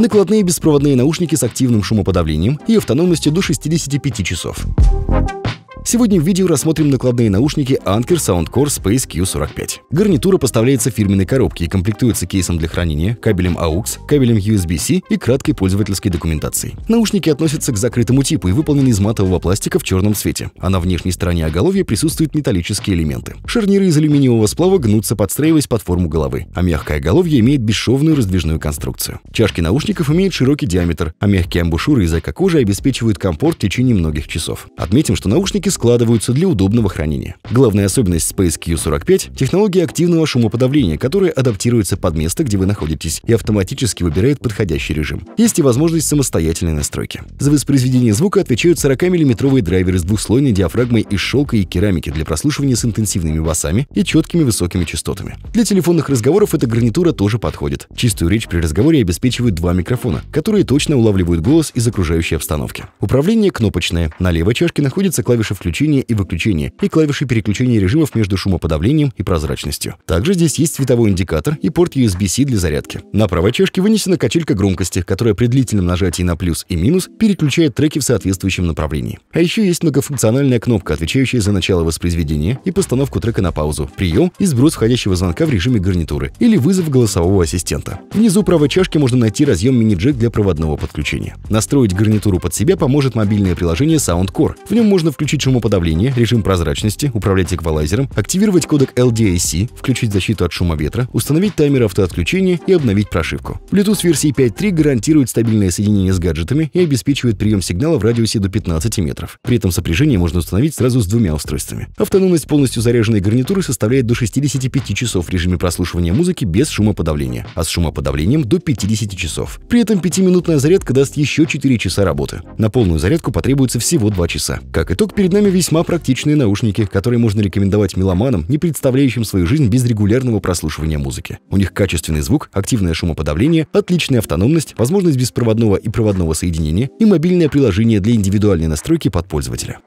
накладные беспроводные наушники с активным шумоподавлением и автономностью до 65 часов. Сегодня в видео рассмотрим накладные наушники Anker Soundcore Space Q45. Гарнитура поставляется в фирменной коробке и комплектуется кейсом для хранения, кабелем AUX, кабелем USB-C и краткой пользовательской документацией. Наушники относятся к закрытому типу и выполнены из матового пластика в черном цвете, а на внешней стороне оголовья присутствуют металлические элементы. Шарниры из алюминиевого сплава гнутся, подстраиваясь под форму головы, а мягкое оголовье имеет бесшовную раздвижную конструкцию. Чашки наушников имеют широкий диаметр, а мягкие амбушюры из эко-кожи обеспечивают комфорт в течение многих часов. Отметим, что наушники складываются для удобного хранения. Главная особенность Space Q45 – технология активного шумоподавления, которая адаптируется под место, где вы находитесь, и автоматически выбирает подходящий режим. Есть и возможность самостоятельной настройки. За воспроизведение звука отвечают 40 миллиметровые драйверы с двухслойной диафрагмой из шелка и керамики для прослушивания с интенсивными басами и четкими высокими частотами. Для телефонных разговоров эта гарнитура тоже подходит. Чистую речь при разговоре обеспечивают два микрофона, которые точно улавливают голос из окружающей обстановки. Управление кнопочное. На левой чашке находится клавиша включения включения и выключения и клавиши переключения режимов между шумоподавлением и прозрачностью. Также здесь есть световой индикатор и порт USB-C для зарядки. На правой чашке вынесена качелька громкости, которая при длительном нажатии на плюс и минус переключает треки в соответствующем направлении. А еще есть многофункциональная кнопка, отвечающая за начало воспроизведения и постановку трека на паузу, прием и сброс входящего звонка в режиме гарнитуры или вызов голосового ассистента. Внизу правой чашки можно найти разъем мини-джек для проводного подключения. Настроить гарнитуру под себя поможет мобильное приложение SoundCore. В нем можно включить шум шумоподавление, режим прозрачности, управлять эквалайзером, активировать кодек LDAC, включить защиту от шума ветра, установить таймер автоотключения и обновить прошивку. Bluetooth версии 5.3 гарантирует стабильное соединение с гаджетами и обеспечивает прием сигнала в радиусе до 15 метров. При этом сопряжение можно установить сразу с двумя устройствами. Автономность полностью заряженной гарнитуры составляет до 65 часов в режиме прослушивания музыки без шумоподавления, а с шумоподавлением до 50 часов. При этом 5-минутная зарядка даст еще 4 часа работы. На полную зарядку потребуется всего 2 часа. Как итог, перед нами нами весьма практичные наушники, которые можно рекомендовать меломанам, не представляющим свою жизнь без регулярного прослушивания музыки. У них качественный звук, активное шумоподавление, отличная автономность, возможность беспроводного и проводного соединения и мобильное приложение для индивидуальной настройки под пользователя.